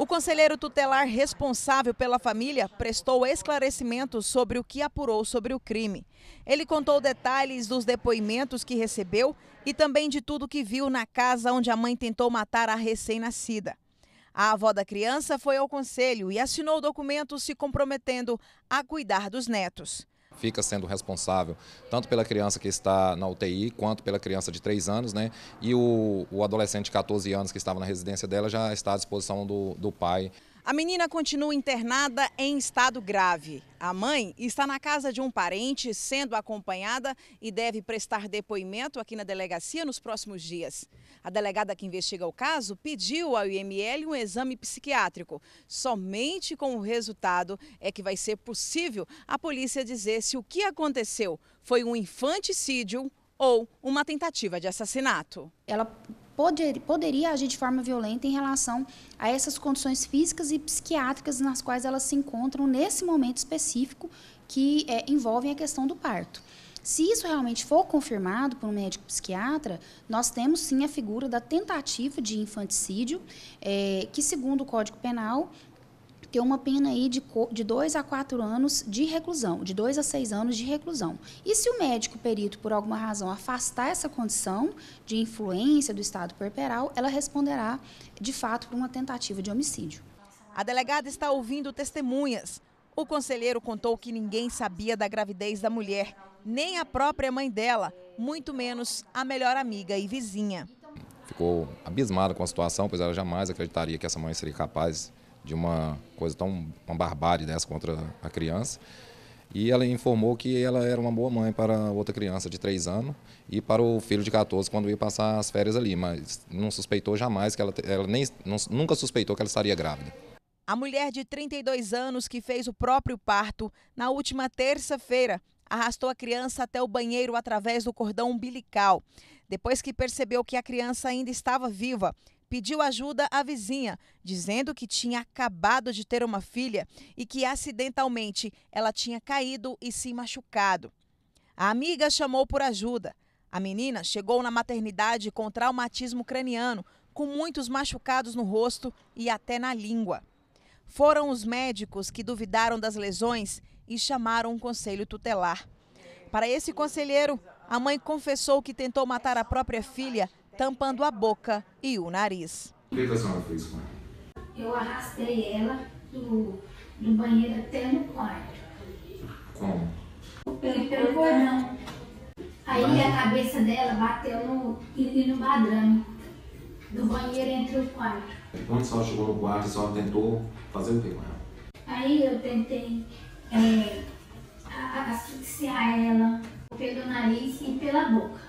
O conselheiro tutelar responsável pela família prestou esclarecimentos sobre o que apurou sobre o crime. Ele contou detalhes dos depoimentos que recebeu e também de tudo que viu na casa onde a mãe tentou matar a recém-nascida. A avó da criança foi ao conselho e assinou documentos se comprometendo a cuidar dos netos fica sendo responsável tanto pela criança que está na UTI quanto pela criança de 3 anos, né? E o, o adolescente de 14 anos que estava na residência dela já está à disposição do, do pai. A menina continua internada em estado grave. A mãe está na casa de um parente, sendo acompanhada e deve prestar depoimento aqui na delegacia nos próximos dias. A delegada que investiga o caso pediu ao IML um exame psiquiátrico. Somente com o resultado é que vai ser possível a polícia dizer se o que aconteceu foi um infanticídio ou uma tentativa de assassinato. Ela poder, poderia agir de forma violenta em relação a essas condições físicas e psiquiátricas nas quais elas se encontram nesse momento específico que é, envolvem a questão do parto. Se isso realmente for confirmado por um médico psiquiatra, nós temos sim a figura da tentativa de infanticídio, é, que, segundo o Código Penal, ter uma pena aí de, de dois a quatro anos de reclusão, de dois a seis anos de reclusão. E se o médico perito, por alguma razão, afastar essa condição de influência do estado perperal, ela responderá, de fato, por uma tentativa de homicídio. A delegada está ouvindo testemunhas. O conselheiro contou que ninguém sabia da gravidez da mulher, nem a própria mãe dela, muito menos a melhor amiga e vizinha. Ficou abismada com a situação, pois ela jamais acreditaria que essa mãe seria capaz de uma coisa tão uma barbárie dessa contra a criança. E ela informou que ela era uma boa mãe para outra criança de 3 anos e para o filho de 14 quando ia passar as férias ali, mas não suspeitou jamais que ela, ela nem, nunca suspeitou que ela estaria grávida. A mulher de 32 anos que fez o próprio parto na última terça-feira arrastou a criança até o banheiro através do cordão umbilical. Depois que percebeu que a criança ainda estava viva, pediu ajuda à vizinha, dizendo que tinha acabado de ter uma filha e que acidentalmente ela tinha caído e se machucado. A amiga chamou por ajuda. A menina chegou na maternidade com traumatismo craniano, com muitos machucados no rosto e até na língua. Foram os médicos que duvidaram das lesões e chamaram um conselho tutelar. Para esse conselheiro, a mãe confessou que tentou matar a própria filha tampando a boca e o nariz. O que a senhora fez com ela? Eu arrastei ela do, do banheiro até no quarto. Como? Pelo cordão. Aí Mas... a cabeça dela bateu no, no badrame. Do banheiro entre o quarto. Quando a senhora chegou no quarto, a senhora tentou fazer o que com ela? Aí eu tentei é, asfixiar ela pelo nariz e pela boca.